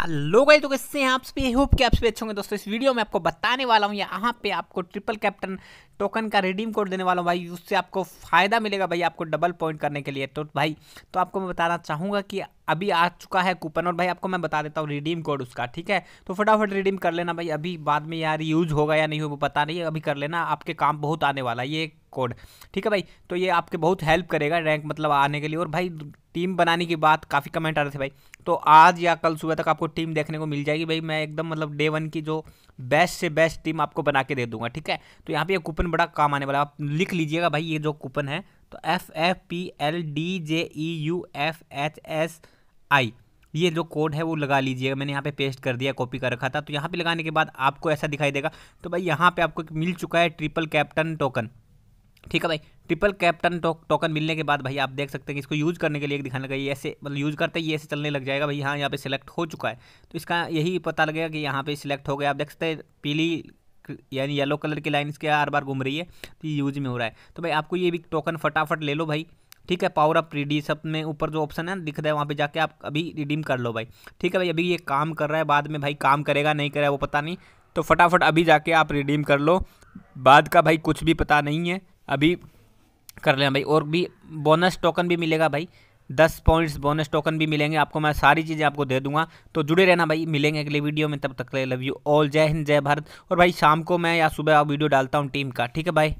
hello guys तो कैसे हैं आप सभी होप कि आप सभी अच्छे होंगे दोस्तों इस वीडियो में आपको बताने वाला हूं यहां पे आपको ट्रिपल कैप्टन टोकन का रिडीम कोड देने वाला हूँ भाई उससे आपको फ़ायदा मिलेगा भाई आपको डबल पॉइंट करने के लिए तो भाई तो आपको मैं बताना चाहूँगा कि अभी आ चुका है कूपन और भाई आपको मैं बता देता हूँ रिडीम कोड उसका ठीक है तो फटाफट रिडीम कर लेना भाई अभी बाद में यार यूज़ होगा या नहीं होगा पता नहीं अभी कर लेना आपके काम बहुत आने वाला है ये कोड ठीक है भाई तो ये आपके बहुत हेल्प करेगा रैंक मतलब आने के लिए और भाई टीम बनाने की बात काफ़ी कमेंट आ रहे थे भाई तो आज या कल सुबह तक आपको टीम देखने को मिल जाएगी भाई मैं एकदम मतलब डे वन की जो बेस्ट से बेस्ट टीम आपको बना के दे दूंगा ठीक है तो यहाँ पे ये कूपन बड़ा काम आने वाला आप लिख लीजिएगा भाई ये जो कूपन है तो F F P L D J E U F H S I ये जो कोड है वो लगा लीजिएगा मैंने यहाँ पे पेस्ट कर दिया कॉपी कर रखा था तो यहाँ पे लगाने के बाद आपको ऐसा दिखाई देगा तो भाई यहाँ पे आपको मिल चुका है ट्रिपल कैप्टन टोकन ठीक है भाई ट्रिपल कैप्टन टो टोकन मिलने के बाद भाई आप देख सकते हैं कि इसको यूज़ करने के लिए एक दिखाने का ये ऐसे मतलब यूज़ करते ही ऐसे चलने लग जाएगा भाई हाँ यहाँ पे सिलेक्ट हो चुका है तो इसका यही पता लगेगा कि यहाँ पे सिलेक्ट हो गया आप देख सकते हैं पीली यानी येलो कलर की लाइन इसके हर बार घूम रही है तो ये यूज में हो रहा है तो भाई आपको ये भी टोकन फटाफट ले लो भाई ठीक है पावर अप रिडी सब में ऊपर जो ऑप्शन है दिख रहा है वहाँ पे जाके आप अभी रिडीम कर लो भाई ठीक है भाई अभी ये काम कर रहा है बाद में भाई काम करेगा नहीं करेगा वो पता नहीं तो फटाफट अभी जाके आप रिडीम कर लो बाद का भाई कुछ भी पता नहीं है अभी कर लें भाई और भी बोनस टोकन भी मिलेगा भाई दस पॉइंट्स बोनस टोकन भी मिलेंगे आपको मैं सारी चीज़ें आपको दे दूंगा तो जुड़े रहना भाई मिलेंगे अगले वीडियो में तब तक लव यू ऑल जय हिंद जय भारत और भाई शाम को मैं या सुबह वीडियो डालता हूँ टीम का ठीक है भाई